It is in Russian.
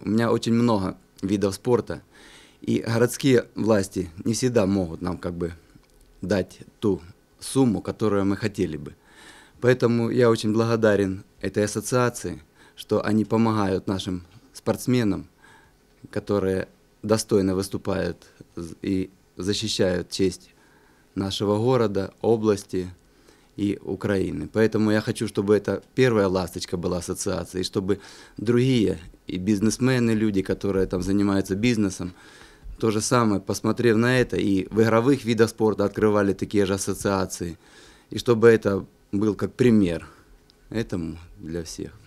У меня очень много видов спорта, и городские власти не всегда могут нам как бы дать ту сумму, которую мы хотели бы. Поэтому я очень благодарен этой ассоциации, что они помогают нашим спортсменам, которые достойно выступают и защищают честь нашего города, области и Украины. Поэтому я хочу, чтобы это первая ласточка была ассоциации, и чтобы другие и бизнесмены, люди, которые там занимаются бизнесом. То же самое, посмотрев на это, и в игровых видах спорта открывали такие же ассоциации. И чтобы это был как пример этому для всех.